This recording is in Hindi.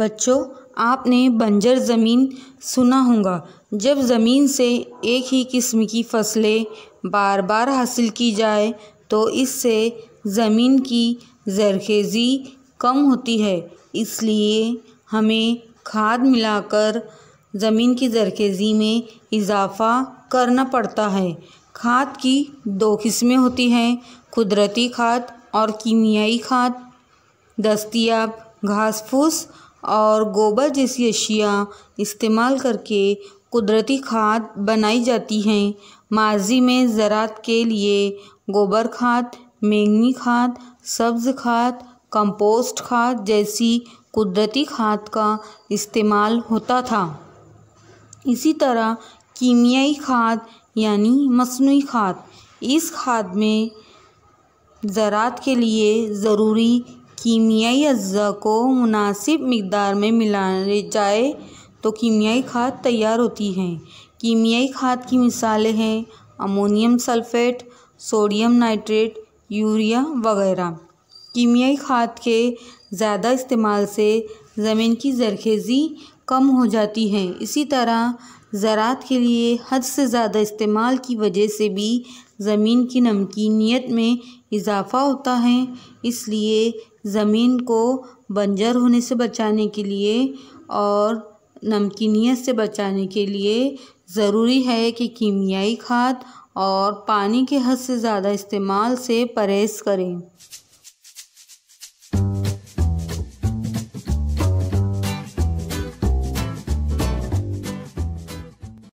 बच्चों आपने बंजर ज़मीन सुना होगा जब ज़मीन से एक ही किस्म की फसलें बार बार हासिल की जाए तो इससे ज़मीन की जरखेज़ी कम होती है इसलिए हमें खाद मिलाकर ज़मीन की जरखेज़ी में इजाफ़ा करना पड़ता है खाद की दो किस्में होती हैं कुदरती खाद और कीमियाई खाद दस्तियाब घास फूस और गोबर जैसी अशिया इस्तेमाल करके कुदरती खाद बनाई जाती हैं माजी में ज़रात के लिए गोबर खाद मैंगनी खाद सब्ज़ खाद कंपोस्ट खाद जैसी कुदरती खाद का इस्तेमाल होता था इसी तरह कीमियाई खाद यानी मसनू खाद इस खाद में ज़रात के लिए ज़रूरी कीमियाई अज्जा को मुनासिब मकदार में मिलाया जाए तो कीमियाई खाद तैयार होती है कीमियाई खाद की मिसालें हैं ammonium sulphate sodium nitrate urea वगैरह कीमियाई खाद के ज़्यादा इस्तेमाल से ज़मीन की जरखेज़ी कम हो जाती है इसी तरह ज़रात के लिए हद से ज़्यादा इस्तेमाल की वजह से भी ज़मीन की नमकीनीत में इजाफ़ा होता है इसलिए ज़मीन को बंजर होने से बचाने के लिए और नमकीनियत से बचाने के लिए ज़रूरी है कि कीमियाई खाद और पानी के हद से ज़्यादा इस्तेमाल से परहेज़ करें